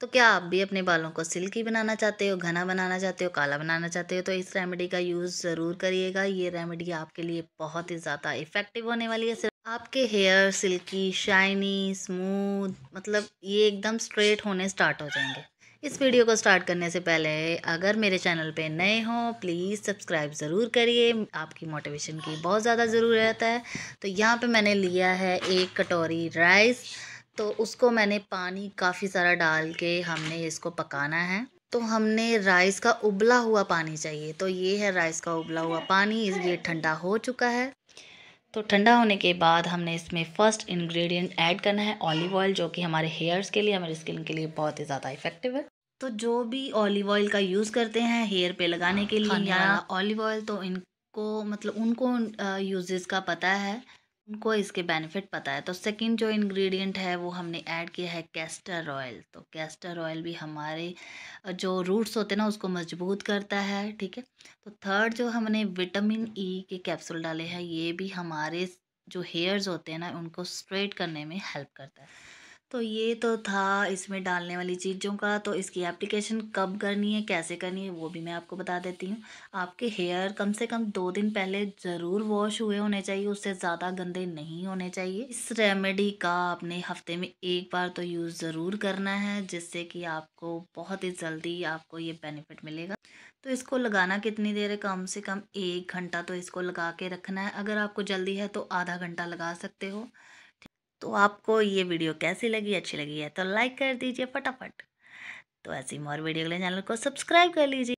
तो क्या आप भी अपने बालों को सिल्की बनाना चाहते हो घना बनाना चाहते हो काला बनाना चाहते हो तो इस रेमेडी का यूज़ ज़रूर करिएगा ये रेमेडी आपके लिए बहुत ही ज़्यादा इफ़ेक्टिव होने वाली है आपके हेयर सिल्की शाइनी स्मूथ मतलब ये एकदम स्ट्रेट होने स्टार्ट हो जाएंगे इस वीडियो को स्टार्ट करने से पहले अगर मेरे चैनल पे नए हों प्लीज़ सब्सक्राइब ज़रूर करिए आपकी मोटिवेशन की बहुत ज़्यादा ज़रूरत है तो यहाँ पे मैंने लिया है एक कटोरी राइस तो उसको मैंने पानी काफ़ी सारा डाल के हमने इसको पकाना है तो हमने राइस का उबला हुआ पानी चाहिए तो ये है राइस का उबला हुआ पानी ये ठंडा हो चुका है तो ठंडा होने के बाद हमने इसमें फ़र्स्ट इंग्रेडिएंट ऐड करना है ऑलिव ऑयल जो कि हमारे हेयर्स के लिए हमारे स्किन के लिए बहुत ही ज़्यादा इफेक्टिव है तो जो भी ऑलिव ऑयल का यूज़ करते हैं हेयर पे लगाने के लिए या ऑलिव ऑयल तो इनको मतलब उनको यूजेस का पता है उनको इसके बेनिफिट पता है तो सेकंड जो इंग्रेडिएंट है वो हमने ऐड किया है कैस्टर ऑयल तो कैस्टर ऑयल भी हमारे जो रूट्स होते हैं ना उसको मजबूत करता है ठीक है तो थर्ड जो हमने विटामिन ई e के कैप्सूल डाले हैं ये भी हमारे जो हेयर्स होते हैं ना उनको स्ट्रेट करने में हेल्प करता है तो ये तो था इसमें डालने वाली चीज़ों का तो इसकी एप्लीकेशन कब करनी है कैसे करनी है वो भी मैं आपको बता देती हूँ आपके हेयर कम से कम दो दिन पहले ज़रूर वॉश हुए होने चाहिए उससे ज़्यादा गंदे नहीं होने चाहिए इस रेमेडी का आपने हफ्ते में एक बार तो यूज़ ज़रूर करना है जिससे कि आपको बहुत ही जल्दी आपको ये बेनिफिट मिलेगा तो इसको लगाना कितनी देर है कम से कम एक घंटा तो इसको लगा के रखना है अगर आपको जल्दी है तो आधा घंटा लगा सकते हो तो आपको ये वीडियो कैसी लगी अच्छी लगी है तो लाइक कर दीजिए फटाफट तो ऐसी और वीडियो के लिए चैनल को सब्सक्राइब कर लीजिए